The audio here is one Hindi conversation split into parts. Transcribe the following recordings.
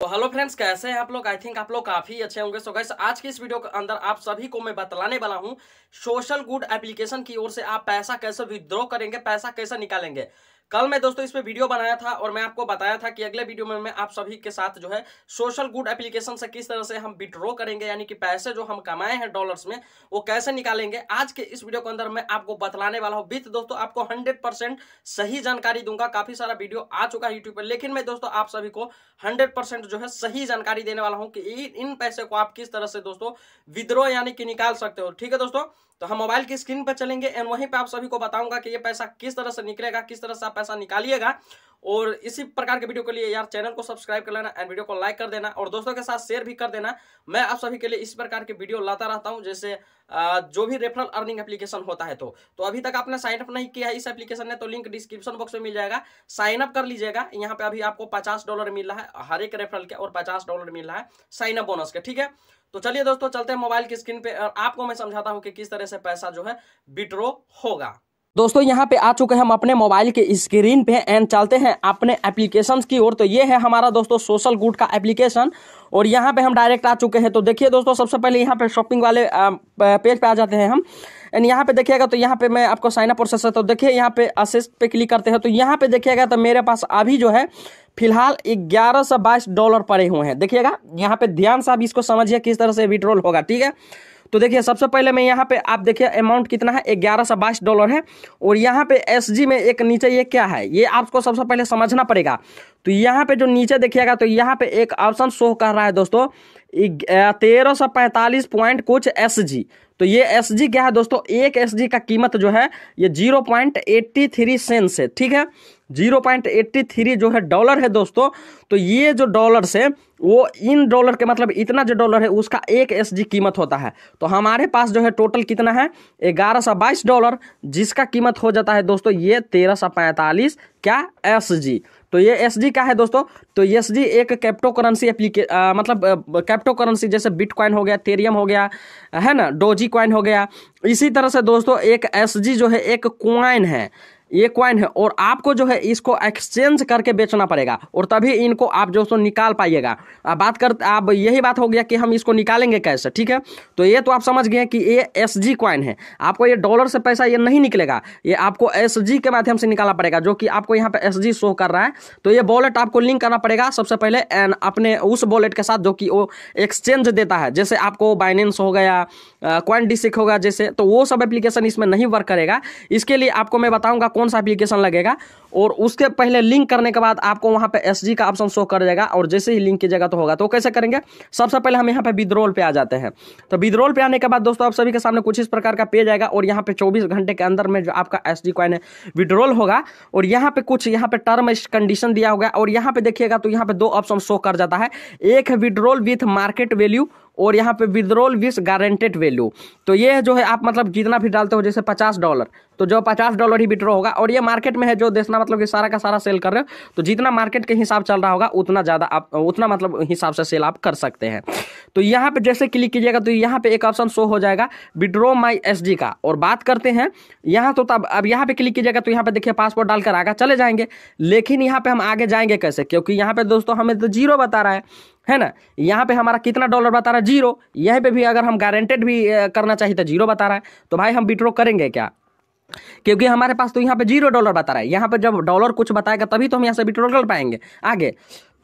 तो हेलो फ्रेंड्स कैसे हैं आप लोग आई थिंक आप लोग काफ़ी अच्छे होंगे सो गैस आज के इस वीडियो के अंदर आप सभी को मैं बतलाने वाला हूं सोशल गुड एप्लीकेशन की ओर से आप पैसा कैसे विद्रॉ करेंगे पैसा कैसे निकालेंगे कल मैं दोस्तों इस पे वीडियो बनाया था और मैं आपको बताया था कि अगले वीडियो में मैं आप सभी के साथ जो है सोशल गुड एप्लीकेशन से किस तरह से हम विड्रॉ करेंगे यानी कि पैसे जो हम कमाए हैं डॉलर्स में वो कैसे निकालेंगे आज के इस वीडियो के अंदर मैं आपको बतलाने वाला हूँ बीत दोस्तों आपको हंड्रेड सही जानकारी दूंगा काफी सारा वीडियो आ चुका है यूट्यूब पर लेकिन मैं दोस्तों आप सभी को हंड्रेड जो है सही जानकारी देने वाला हूँ कि इन पैसे को आप किस तरह से दोस्तों विद्रोह यानी कि निकाल सकते हो ठीक है दोस्तों तो हम मोबाइल की स्क्रीन पर चलेंगे एंड वहीं पर आप सभी को बताऊंगा कि ये पैसा किस तरह से निकलेगा किस तरह से आप पैसा निकालिएगा और इसी प्रकार के वीडियो के लिए यार चैनल को सब्सक्राइब कर लेना एंड वीडियो को लाइक कर देना और दोस्तों के साथ शेयर भी कर देना मैं आप सभी के लिए इस प्रकार के वीडियो लाता रहता हूँ जैसे जो भी रेफरल अर्निंग एप्लीकेशन होता है तो तो अभी तक आपने साइन अप नहीं किया है इस एप्लीकेशन ने तो लिंक डिस्क्रिप्शन बॉक्स में मिल जाएगा साइन अप कर लीजिएगा यहाँ पे अभी आपको पचास डॉलर मिल रहा है हर एक रेफरल के और पचास डॉलर मिल रहा है साइन अप बोनस के ठीक है तो चलिए दोस्तों चलते हैं मोबाइल की स्क्रीन पे और आपको मैं समझाता हूँ कि किस तरह से पैसा जो है विड्रो होगा दोस्तों यहाँ पे आ चुके हैं हम अपने मोबाइल के स्क्रीन पे एंड चलते हैं अपने एप्लीकेशंस की ओर तो ये है हमारा दोस्तों सोशल गुड का एप्लीकेशन और यहाँ पे हम डायरेक्ट आ चुके हैं तो देखिए दोस्तों सबसे पहले यहाँ पे शॉपिंग वाले पेज पे आ जाते हैं हम एंड यहाँ पे देखिएगा तो यहाँ पे मैं आपको साइन अप प्रोसेस है तो देखिए यहाँ पे असिस्ट पे क्लिक करते हैं तो यहाँ पे देखिएगा तो मेरे पास अभी जो है फिलहाल ग्यारह से बाईस डॉलर पड़े हुए हैं देखिएगा यहाँ पे ध्यान से आप इसको समझिए किस तरह से विड्रॉल होगा ठीक है तो देखिए सबसे पहले मैं यहाँ पे आप देखिए अमाउंट कितना है ग्यारह सौ बाईस डॉलर है और यहाँ पे एस में एक नीचे ये क्या है ये आपको सबसे पहले समझना पड़ेगा तो यहाँ पे जो नीचे देखिएगा तो यहाँ पे एक ऑप्शन शो कर रहा है दोस्तों तेरह सौ पैंतालीस पॉइंट कुछ एस जी तो ये एस जी क्या है दोस्तों एक एस जी का कीमत जो है ये zero point eighty three cents है ठीक है जीरो पॉइंट एट्टी थ्री जो है डॉलर है दोस्तों तो ये जो डॉलर से वो इन डॉलर के मतलब इतना जो डॉलर है उसका एक एस जी कीमत होता है तो हमारे पास जो है टोटल कितना है ग्यारह सौ बाईस डॉलर जिसका कीमत हो जाता है दोस्तों ये तेरह सौ पैंतालीस क्या एस जी तो ये एस का है दोस्तों तो एस एक कैप्टो करेंसी एप्लीके मतलब कैप्टो करेंसी जैसे बिटकॉइन हो गया तेरियम हो गया है ना डोजी क्वाइन हो गया इसी तरह से दोस्तों एक एस जो है एक क्वाइन है ये क्वाइन है और आपको जो है इसको एक्सचेंज करके बेचना पड़ेगा और तभी इनको आप जो सो निकाल पाइएगा बात कर अब यही बात हो गया कि हम इसको निकालेंगे कैसे ठीक है तो ये तो आप समझ गए कि ये एस जी कॉइन है आपको ये डॉलर से पैसा ये नहीं निकलेगा ये आपको एस जी के माध्यम से निकालना पड़ेगा जो कि आपको यहाँ पर एस जी शो कर रहा है तो ये वॉलेट आपको लिंक करना पड़ेगा सबसे पहले एन अपने उस वॉलेट के साथ जो कि वो एक्सचेंज देता है जैसे आपको बाइनेंस हो गया क्वाइन डिसिक होगा जैसे तो वो सब एप्लीकेशन इसमें नहीं वर्क करेगा इसके लिए आपको मैं बताऊँगा कौन सा एप्लीकेशन लगेगा और उसके पहले लिंक करने के बाद आपको वहाँ पे एस का ऑप्शन शो कर जाएगा और जैसे ही लिंक की जगह तो होगा तो कैसे करेंगे सबसे पहले हम यहाँ पे विद्रोल पे आ जाते हैं तो विद्रोल पे आने के बाद दोस्तों आप सभी के सामने कुछ इस प्रकार का पेज आएगा और यहाँ पे 24 घंटे के अंदर में जो आपका एस डी है विड्रोल होगा और यहाँ पे कुछ यहाँ पे टर्म कंडीशन दिया होगा और यहाँ पे देखिएगा तो यहाँ पे दो ऑप्शन शो कर जाता है एक है विड्रोल विथ मार्केट वैल्यू और यहाँ पे विद्रोल विस गारंटेड वैल्यू तो ये जो है आप मतलब जितना भी डालते हो जैसे पचास डॉलर तो जो पचास डॉलर ही विड्रॉ होगा और ये मार्केट में है जो देखना मतलब कि सारा का सारा सेल कर रहे हो तो जितना मार्केट के हिसाब चल रहा होगा उतना ज़्यादा आप उतना मतलब हिसाब से सेल आप कर सकते हैं तो यहाँ पे जैसे क्लिक कीजिएगा तो यहाँ पे एक ऑप्शन शो हो जाएगा विड्रो माई एस का और बात करते हैं यहाँ तो तब अब यहाँ पे क्लिक कीजिएगा तो यहाँ पे देखिए पासपोर्ट डालकर आगे चले जाएंगे लेकिन यहाँ पे हम आगे जाएंगे कैसे क्योंकि यहाँ पे दोस्तों हमें तो जीरो बता रहा है है ना यहाँ पे हमारा कितना डॉलर बता रहा है जीरो यहीं पे भी अगर हम गारंटेड भी करना चाहिए तो जीरो बता रहा है तो भाई हम विड्रो करेंगे क्या क्योंकि हमारे पास तो यहाँ पे जीरो डॉलर बता रहा है यहाँ पे जब डॉलर कुछ बताएगा तभी तो हम यहाँ से विड्रॉल कर पाएंगे आगे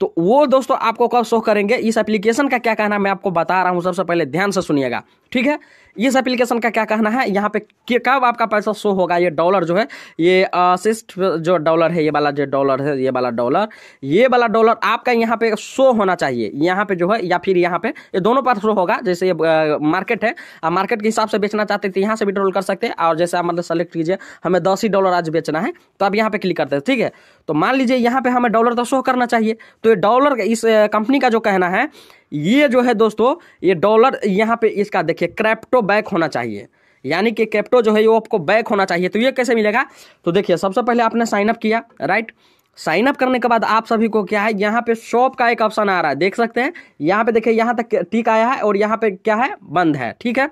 तो वो दोस्तों आपको कब शो करेंगे इस एप्लीकेशन का क्या कहना मैं आपको बता रहा हूँ सबसे पहले ध्यान से सुनिएगा ठीक है इस एप्लीकेशन का क्या कहना है यहाँ पे कब आपका पैसा शो होगा ये डॉलर जो है ये असिस्ट जो डॉलर है ये वाला जो डॉलर है ये वाला डॉलर ये वाला डॉलर आपका यहाँ पे शो होना चाहिए यहाँ पे जो है या फिर यहाँ पे ये दोनों पर शो होगा जैसे ये मार्केट है मार्केट के हिसाब से बेचना चाहते थे तो यहाँ से विड्रॉल कर सकते हैं और जैसे आप मतलब सेलेक्ट कीजिए हमें दस ही डॉलर आज बेचना है तो आप यहाँ पे क्लिक करते हैं ठीक है तो मान लीजिए यहाँ पे हमें डॉलर तो शो करना चाहिए तो ये डॉलर इस कंपनी का जो कहना है ये जो है दोस्तों ये डॉलर यहाँ पे इसका देखिए क्रैप्टो बैक होना चाहिए यानी कि कैप्टो जो है वो आपको बैक होना चाहिए तो ये कैसे मिलेगा तो देखिए सबसे पहले आपने साइनअप किया राइट साइन अप करने के बाद आप सभी को क्या है यहाँ पे शॉप का एक ऑप्शन आ रहा है देख सकते हैं यहाँ पे देखिए यहाँ तक टिक आया है और यहाँ पे क्या है बंद है ठीक है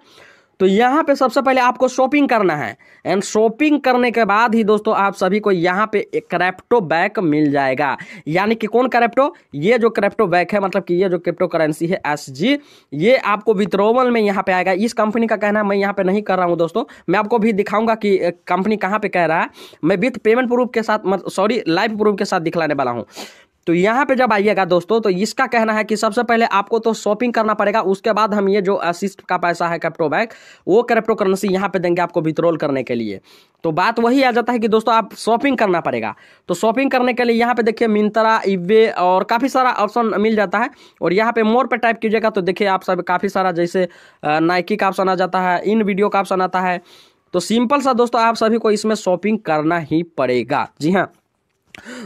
तो यहाँ पे सबसे पहले आपको शॉपिंग करना है एंड शॉपिंग करने के बाद ही दोस्तों आप सभी को यहाँ पे एक क्रैप्टो बैक मिल जाएगा यानी कि कौन क्रैप्टो ये जो क्रेप्टो बैक है मतलब कि ये जो क्रिप्टो करेंसी है एस जी ये आपको विद्रोवल में यहाँ पे आएगा इस कंपनी का कहना मैं यहाँ पे नहीं कर रहा हूँ दोस्तों मैं आपको भी दिखाऊंगा कि कंपनी कहाँ पे कह रहा है मैं विथ पेमेंट प्रूफ के साथ सॉरी लाइव प्रूफ के साथ दिखलाने वाला हूँ तो यहाँ पे जब आइएगा दोस्तों तो इसका कहना है कि सबसे पहले आपको तो शॉपिंग करना पड़ेगा उसके बाद हम ये जो असिस्ट का पैसा है कैप्टो बैग वो क्रिप्टो करेंसी यहाँ पे देंगे आपको विथ्रोल करने के लिए तो बात वही आ जाता है कि दोस्तों आप शॉपिंग करना पड़ेगा तो शॉपिंग करने के लिए यहाँ पे देखिए मिंत्रा इवे और काफ़ी सारा ऑप्शन मिल जाता है और यहाँ पे मोर पे टाइप कीजिएगा तो देखिए आप सब काफ़ी सारा जैसे नाइकी का ऑप्शन आ जाता है इन वीडियो का ऑप्शन आता है तो सिंपल सा दोस्तों आप सभी को इसमें शॉपिंग करना ही पड़ेगा जी हाँ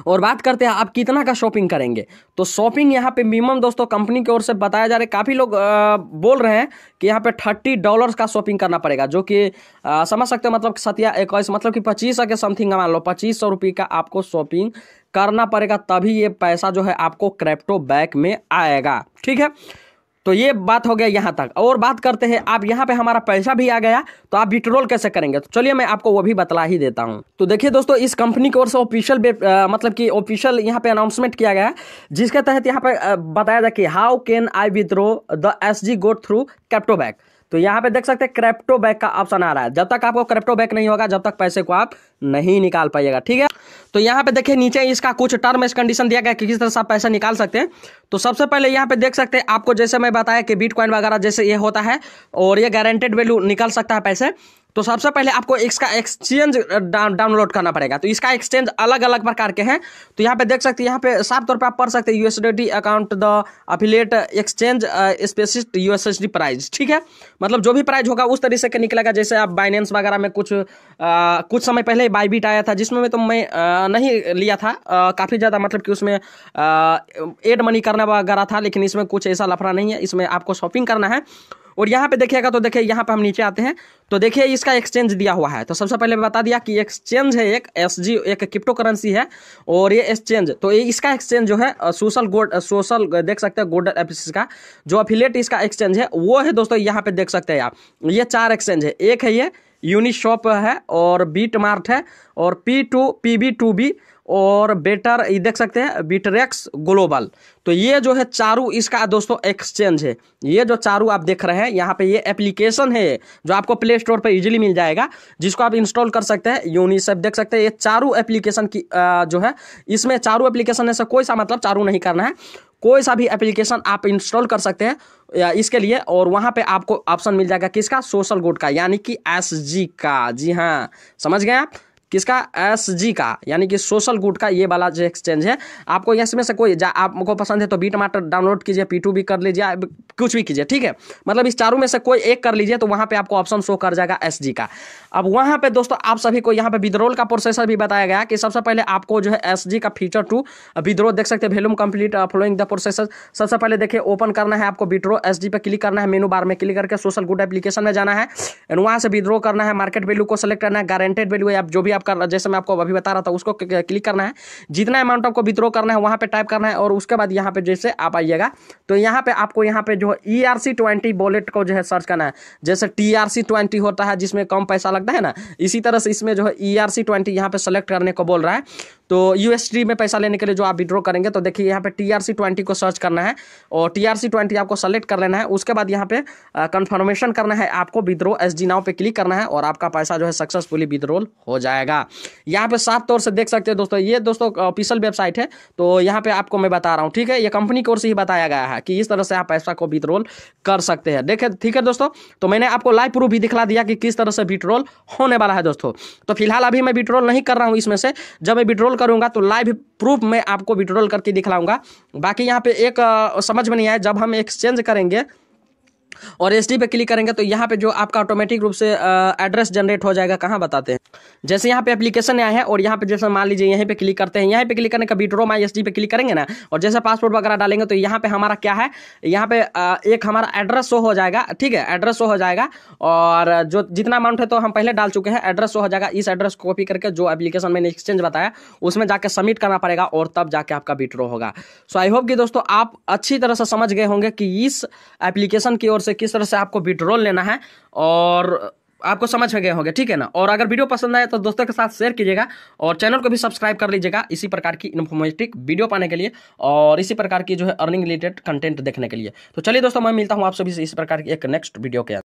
और बात करते हैं आप कितना का शॉपिंग करेंगे तो शॉपिंग यहाँ पे मिनिमम दोस्तों कंपनी की ओर से बताया जा रहा है काफ़ी लोग आ, बोल रहे हैं कि यहाँ पे थर्टी डॉलर्स का शॉपिंग करना पड़ेगा जो कि आ, समझ सकते हो मतलब सतिया इक्कीस मतलब कि पच्चीस के समथिंग मान लो पच्चीस सौ रुपये का आपको शॉपिंग करना पड़ेगा तभी ये पैसा जो है आपको क्रैप्टो बैक में आएगा ठीक है तो ये बात हो गया यहाँ तक और बात करते हैं आप यहाँ पे हमारा पैसा भी आ गया तो आप विड्रोल कैसे करेंगे तो चलिए मैं आपको वो भी बतला ही देता हूँ तो देखिए दोस्तों इस कंपनी की ओर से ऑफिशियल मतलब कि ऑफिशियल यहाँ पे अनाउंसमेंट किया गया जिसके तहत यहाँ पे बताया जाए कि how can I withdraw the S G got through कैप्टोबैक तो यहाँ पे देख सकते हैं क्रेप्टो बैक का ऑप्शन आ रहा है जब तक आपको क्रेप्टो बैक नहीं होगा जब तक पैसे को आप नहीं निकाल पाइएगा ठीक है तो यहाँ पे देखिए नीचे इसका कुछ टर्म एस कंडीशन दिया गया कि किस तरह से आप पैसा निकाल सकते हैं तो सबसे पहले यहाँ पे देख सकते हैं आपको जैसे मैं बताया कि बीट वगैरह जैसे ये होता है और ये गारंटेड वैल्यू निकाल सकता है पैसे तो सबसे पहले आपको इसका एक्सचेंज डाउनलोड करना पड़ेगा तो इसका एक्सचेंज अलग अलग प्रकार के हैं तो यहाँ पे देख सकते हैं यहाँ पे साफ तौर पर आप पढ़ सकते हैं USD account the affiliate exchange specifies the price ठीक है मतलब जो भी प्राइज होगा उस तरीके से निकलेगा जैसे आप बाइनेंस वगैरह में कुछ आ, कुछ समय पहले बाईबीट आया था जिसमें मैं तो मैं आ, नहीं लिया था काफ़ी ज़्यादा मतलब कि उसमें एड मनी करना वगैरह था लेकिन इसमें कुछ ऐसा लफड़ा नहीं है इसमें आपको शॉपिंग करना है और यहाँ पे देखिएगा तो देखिए यहाँ पे हम नीचे आते हैं तो देखिए इसका एक्सचेंज दिया हुआ है तो सबसे पहले बता दिया कि एक्सचेंज है एक एस जी एक क्रिप्टो करेंसी है और ये एक्सचेंज तो ये इसका एक्सचेंज जो है सोशल गोड सोशल देख सकते हैं गोल्डन एफ का जो अफिलेट इसका एक्सचेंज है वो है दोस्तों यहाँ पे देख सकते हैं आप ये चार एक्सचेंज है एक है ये यूनिशॉप है और बीट मार्ट है और P two P B two B और बेटर ये देख सकते हैं बिटरेक्स ग्लोबल तो ये जो है चारू इसका दोस्तों एक्सचेंज है ये जो चारू आप देख रहे हैं यहाँ पे ये एप्लीकेशन है जो आपको प्ले स्टोर पर इजीली मिल जाएगा जिसको आप इंस्टॉल कर सकते हैं यूनिसेफ देख सकते हैं ये चारू एप्लीकेशन की आ, जो है इसमें चारू एप्लीकेशन ऐसा कोई सा मतलब चारू नहीं करना है कोई सा भी एप्लीकेशन आप इंस्टॉल कर सकते हैं या इसके लिए और वहाँ पे आपको ऑप्शन मिल जाएगा किसका सोशल गुड का यानी कि एस जी का जी हाँ समझ गए आप किसका एस जी का यानी कि सोशल गुड का ये वाला जो एक्सचेंज है आपको इसमें से कोई जा आपको पसंद है तो बी टमाटर डाउनलोड कीजिए पी टू भी कर लीजिए कुछ भी कीजिए ठीक है मतलब इस चारों में से कोई एक कर लीजिए तो वहाँ पे आपको ऑप्शन शो कर जाएगा एस जी का अब वहाँ पे दोस्तों आप सभी को यहाँ पे विद्रोल का प्रोसेसर भी बताया गया कि सबसे पहले आपको जो है एस जी का फीचर टू विद्रो देख सकते हैं volume complete following the processor सबसे पहले देखिए ओपन करना है आपको विड्रो एस जी पे क्लिक करना है मेनू बार में क्लिक करके सोशल गुड एप्लीकेशन में जाना है एंड वहाँ से विद्रो करना है मार्केट वैल्यू को सेलेक्ट करना है गारंटेड वैल्यू आप जो भी आपका जैसे मैं आपको अभी बता रहा था उसको क्लिक करना है जितना अमाउंट आपको विद्रो करना है वहाँ पर टाइप करना है और उसके बाद यहाँ पर जैसे आप आइएगा तो यहाँ पर आपको यहाँ पर जो E R C twenty wallet को जो है सर्च करना है जैसे टी आर सी ट्वेंटी होता है जिसमें कम पैसा लगता है ना इसी तरह से इसमें जो है ई आर सी ट्वेंटी यहाँ पर सेलेक्ट करने को बोल रहा है तो यू में पैसा लेने के लिए जो आप विड्रॉ करेंगे तो देखिए यहाँ पे टी ट्वेंटी को सर्च करना है और टी ट्वेंटी आपको सेलेक्ट कर लेना है उसके बाद यहाँ पे कन्फर्मेशन करना है आपको विद्रो एस नाव पे क्लिक करना है और आपका पैसा जो है सक्सेसफुली विद्रोल हो जाएगा यहाँ पे साफ तौर से देख सकते हैं दोस्तों ये दोस्तों ऑफिशियल वेबसाइट है तो यहाँ पे आपको मैं बता रहा हूँ ठीक है ये कंपनी की ओर से ही बताया गया है कि इस तरह से आप पैसा को विद्रोल कर सकते हैं देखे ठीक है दोस्तों तो मैंने आपको लाइव प्रूफ भी दिखला दिया कि किस तरह से विड्रोल होने वाला है दोस्तों तो फिलहाल अभी मैं विड्रोल नहीं कर रहा हूँ इसमें से जब मैं विड्रोल विड्रॉल करूंगा तो लाइव प्रूफ में आपको विड्रॉल करके दिखलाऊंगा बाकी यहाँ पे एक समझ में नहीं आया जब हम एक्सचेंज करेंगे और एस पे क्लिक करेंगे तो यहाँ पे जो आपका ऑटोमेटिक रूप से एड्रेस जनरेट हो जाएगा कहाँ बताते हैं जैसे यहाँ पे एप्लीकेशन आया है और यहाँ पे जैसे मान लीजिए यहीं पे क्लिक करते हैं यहाँ पे क्लिक करने का विड्रो माई एस पे क्लिक करेंगे ना और जैसे पासपोर्ट वगैरह डालेंगे तो यहाँ पे हमारा क्या है यहाँ पे एक हमारा एड्रेस शो हो जाएगा ठीक है एड्रेस शो हो जाएगा और जो जितना अमाउंट है तो हम पहले डाल चुके हैं एड्रेस शो हो जाएगा इस एड्रेस को कॉपी करके जो एप्लीकेशन मैंने एक्सचेंज बताया उसमें जाकर सबमिट करना पड़ेगा और तब जाके आपका विड्रो होगा सो आई होप कि दोस्तों आप अच्छी तरह से समझ गए होंगे कि इस एप्लीकेशन की ओर से किस तरह से आपको विड्रॉल लेना है और आपको समझ में गए होंगे ठीक है ना और अगर वीडियो पसंद आए तो दोस्तों के साथ शेयर कीजिएगा और चैनल को भी सब्सक्राइब कर लीजिएगा इसी प्रकार की इन्फॉर्मेटिक वीडियो पाने के लिए और इसी प्रकार की जो है अर्निंग रिलेटेड कंटेंट देखने के लिए तो चलिए दोस्तों मैं मिलता हूँ आप सभी से इसी प्रकार की एक नेक्स्ट वीडियो के